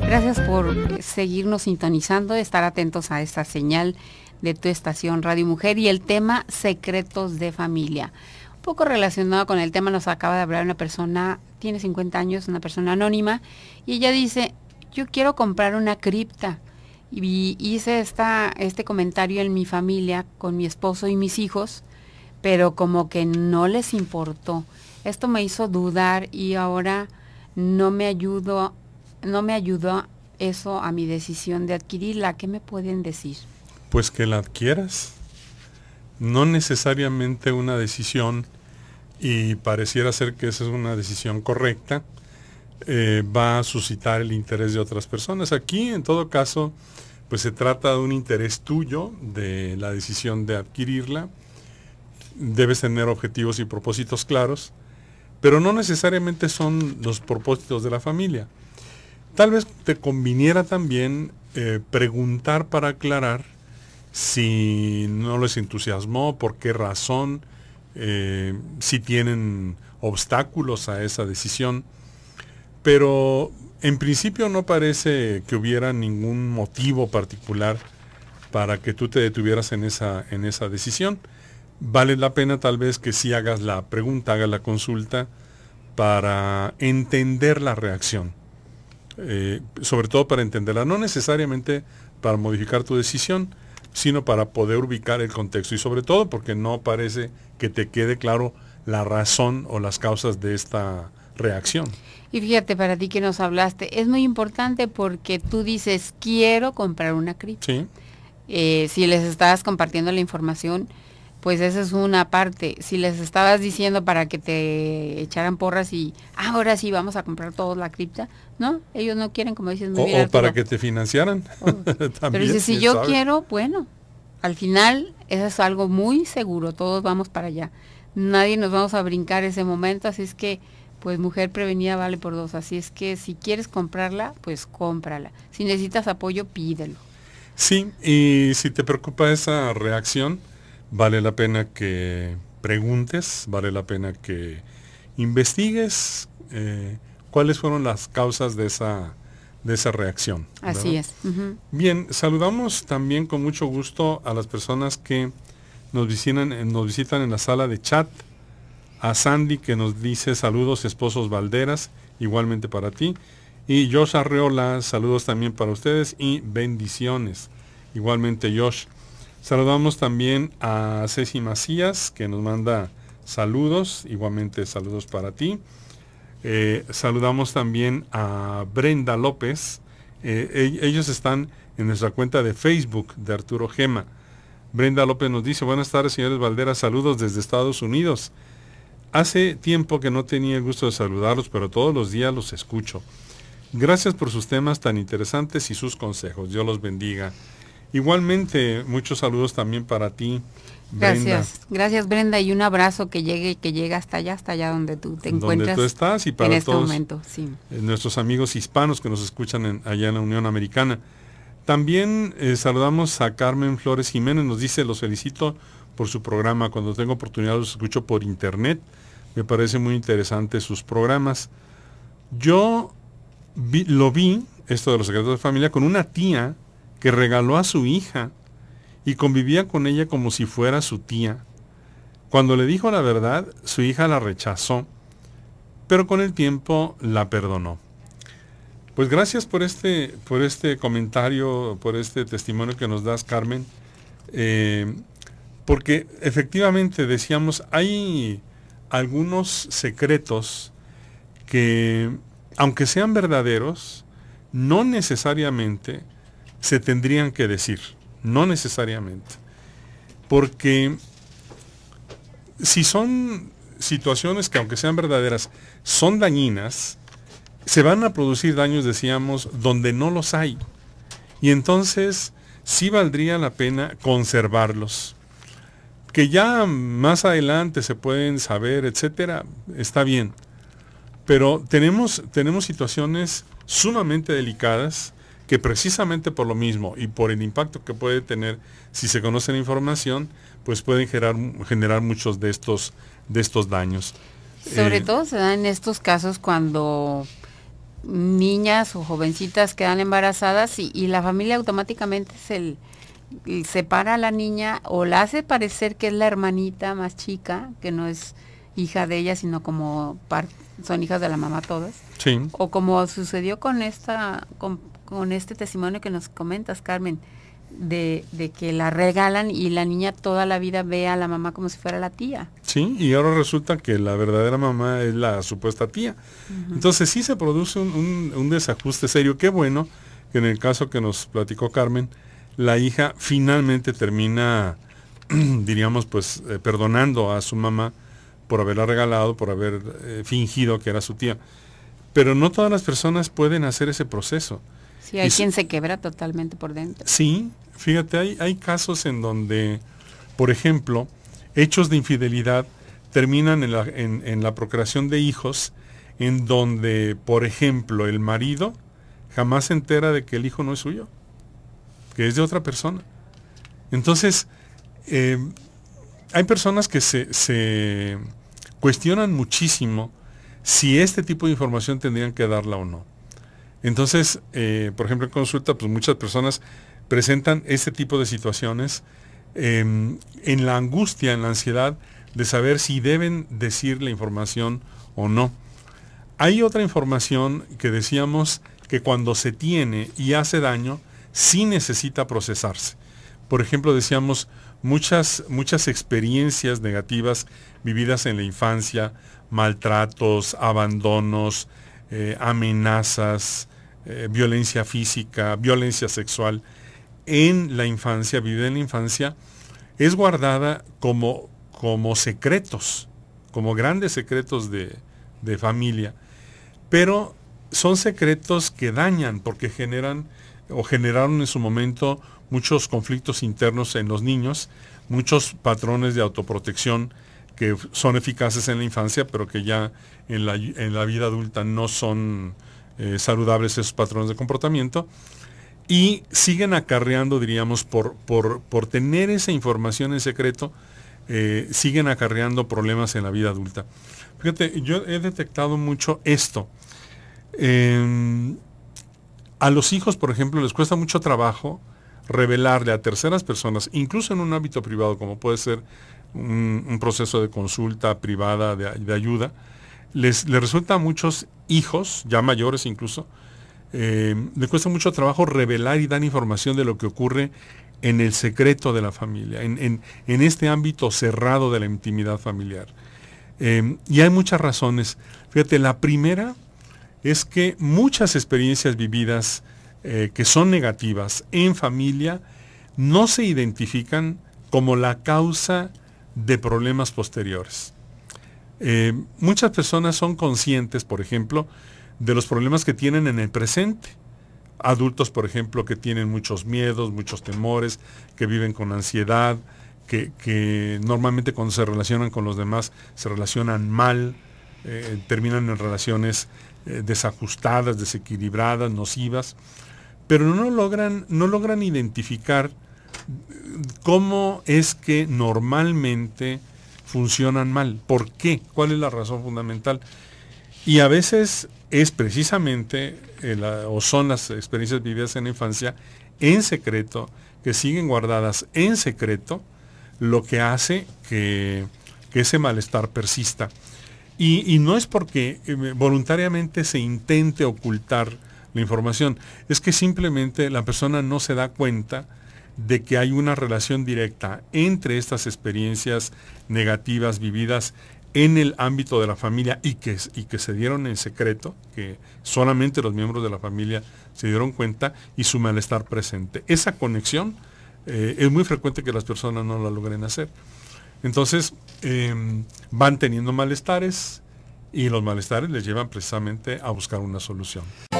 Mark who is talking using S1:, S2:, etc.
S1: gracias. por seguirnos sintonizando, estar atentos a esta señal de tu estación Radio Mujer y el tema secretos de familia. Un poco relacionado con el tema nos acaba de hablar una persona, tiene 50 años, una persona anónima, y ella dice, yo quiero comprar una cripta. Y hice este comentario en mi familia con mi esposo y mis hijos, pero como que no les importó. Esto me hizo dudar y ahora no me ayudo no me ayudó eso a mi decisión de adquirirla. ¿Qué me pueden decir?
S2: Pues que la adquieras. No necesariamente una decisión, y pareciera ser que esa es una decisión correcta, eh, va a suscitar el interés de otras personas. Aquí, en todo caso, pues se trata de un interés tuyo, de la decisión de adquirirla. Debes tener objetivos y propósitos claros, pero no necesariamente son los propósitos de la familia. Tal vez te conviniera también eh, preguntar para aclarar si no les entusiasmó, por qué razón, eh, si tienen obstáculos a esa decisión. Pero en principio no parece que hubiera ningún motivo particular para que tú te detuvieras en esa, en esa decisión. Vale la pena tal vez que si sí hagas la pregunta, hagas la consulta para entender la reacción eh, sobre todo para entenderla, no necesariamente para modificar tu decisión, sino para poder ubicar el contexto y sobre todo porque no parece que te quede claro la razón o las causas de esta reacción.
S1: Y fíjate, para ti que nos hablaste, es muy importante porque tú dices, quiero comprar una cripto. Sí. Eh, si les estás compartiendo la información, pues esa es una parte. Si les estabas diciendo para que te echaran porras y ah, ahora sí vamos a comprar todos la cripta, no, ellos no quieren, como dices, muy o para
S2: que te financiaran. Oh. También, Pero si yo quiero,
S1: bueno, al final eso es algo muy seguro, todos vamos para allá. Nadie nos vamos a brincar ese momento, así es que pues mujer prevenida vale por dos, así es que si quieres comprarla, pues cómprala. Si necesitas apoyo, pídelo.
S2: Sí, y si te preocupa esa reacción, Vale la pena que preguntes, vale la pena que investigues eh, cuáles fueron las causas de esa, de esa reacción. Así es. Bien, saludamos también con mucho gusto a las personas que nos visitan, eh, nos visitan en la sala de chat, a Sandy que nos dice saludos esposos Valderas, igualmente para ti, y Josh Arreola, saludos también para ustedes y bendiciones. Igualmente Josh. Saludamos también a Ceci Macías, que nos manda saludos, igualmente saludos para ti. Eh, saludamos también a Brenda López. Eh, ellos están en nuestra cuenta de Facebook de Arturo Gema. Brenda López nos dice, buenas tardes señores Valdera, saludos desde Estados Unidos. Hace tiempo que no tenía el gusto de saludarlos, pero todos los días los escucho. Gracias por sus temas tan interesantes y sus consejos. Dios los bendiga. Igualmente, muchos saludos también para ti. Gracias,
S1: gracias Brenda y un abrazo que llegue que llegue hasta allá, hasta allá donde tú te encuentras. Donde tú estás y para en este todos momento, sí.
S2: Eh, nuestros amigos hispanos que nos escuchan allá en la Unión Americana. También eh, saludamos a Carmen Flores Jiménez, nos dice, los felicito por su programa, cuando tengo oportunidad los escucho por internet, me parece muy interesante sus programas. Yo lo vi, esto de los secretos de familia, con una tía que regaló a su hija y convivía con ella como si fuera su tía. Cuando le dijo la verdad, su hija la rechazó, pero con el tiempo la perdonó. Pues gracias por este, por este comentario, por este testimonio que nos das, Carmen. Eh, porque efectivamente decíamos, hay algunos secretos que, aunque sean verdaderos, no necesariamente se tendrían que decir, no necesariamente. Porque si son situaciones que aunque sean verdaderas, son dañinas, se van a producir daños, decíamos, donde no los hay. Y entonces sí valdría la pena conservarlos. Que ya más adelante se pueden saber, etcétera, está bien. Pero tenemos, tenemos situaciones sumamente delicadas que precisamente por lo mismo y por el impacto que puede tener si se conoce la información, pues pueden generar, generar muchos de estos, de estos daños. Sobre eh,
S1: todo se da en estos casos cuando niñas o jovencitas quedan embarazadas y, la familia automáticamente separa a la niña o la hace parecer que es la hermanita más chica, que no es hija de ella, sino como son hijas de la mamá todas. Sí. O como sucedió con esta con con este testimonio que nos comentas, Carmen, de, que la regalan y la niña toda la vida ve a la mamá como si fuera la tía.
S2: Sí, y ahora resulta que la verdadera mamá es la supuesta tía. Entonces sí se produce un, desajuste serio. Qué bueno que en el caso que nos platicó Carmen, la hija finalmente termina, diríamos, pues eh, perdonando a su mamá por haberla regalado, por haber eh, fingido que era su tía. Pero no todas las personas pueden hacer ese proceso.
S1: Y hay quien se quebra totalmente por dentro.
S2: Sí, fíjate, hay, hay casos en donde, por ejemplo, hechos de infidelidad terminan en la, procreación de hijos, en donde, por ejemplo, el marido jamás se entera de que el hijo no es suyo, que es de otra persona. Entonces, eh, hay personas que se, cuestionan muchísimo si este tipo de información tendrían que darla o no. Entonces, eh, por ejemplo, en consulta, pues muchas personas presentan este tipo de situaciones em, en la angustia, en la ansiedad de saber si deben decir la información o no. Hay otra información que decíamos que cuando se tiene y hace daño, sí necesita procesarse. Por ejemplo, decíamos muchas, muchas experiencias negativas vividas en la infancia, maltratos, abandonos, eh, amenazas, eh, violencia física, violencia sexual en la infancia, vive en la infancia, es guardada como, como secretos, como grandes secretos de, familia. Pero son secretos que dañan porque generan o generaron en su momento muchos conflictos internos en los niños, muchos patrones de autoprotección que son eficaces en la infancia, pero que ya en la, en la vida adulta no son eh, saludables esos patrones de comportamiento y siguen acarreando, diríamos, por, tener esa información en secreto, eh, siguen acarreando problemas en la vida adulta. Fíjate, yo he detectado mucho esto. Em, a los hijos, por ejemplo, les cuesta mucho trabajo revelarle a terceras personas, incluso en un ámbito privado, como puede ser un, proceso de consulta privada de ayuda, les, resulta a muchos hijos, ya mayores incluso, eh, le cuesta mucho trabajo revelar y dar información de lo que ocurre en el secreto de la familia, en, este ámbito cerrado de la intimidad familiar. Em, y hay muchas razones. Fíjate, la primera es que muchas experiencias vividas eh, que son negativas en familia no se identifican como la causa de problemas posteriores. Eh, muchas personas son conscientes, por ejemplo, de los problemas que tienen en el presente. Adultos, por ejemplo, que tienen muchos miedos, muchos temores, que viven con ansiedad, que, normalmente cuando se relacionan con los demás se relacionan mal, eh, terminan en relaciones eh, desajustadas, desequilibradas, nocivas, pero no logran, no logran identificar cómo es que normalmente funcionan mal. ¿Por qué? ¿Cuál es la razón fundamental? Y a veces es precisamente eh, o son las experiencias vividas en la infancia en secreto, que siguen guardadas en secreto, lo que hace que, ese malestar persista. Y, no es porque eh, voluntariamente se intente ocultar la información, es que simplemente la persona no se da cuenta de que hay una relación directa entre estas experiencias negativas vividas en el ámbito de la familia y que, y que se dieron en secreto, que solamente los miembros de la familia se dieron cuenta y su malestar presente. Esa conexión eh, es muy frecuente que las personas no la logren hacer. Entonces em, van teniendo malestares y los malestares les llevan precisamente a buscar una solución.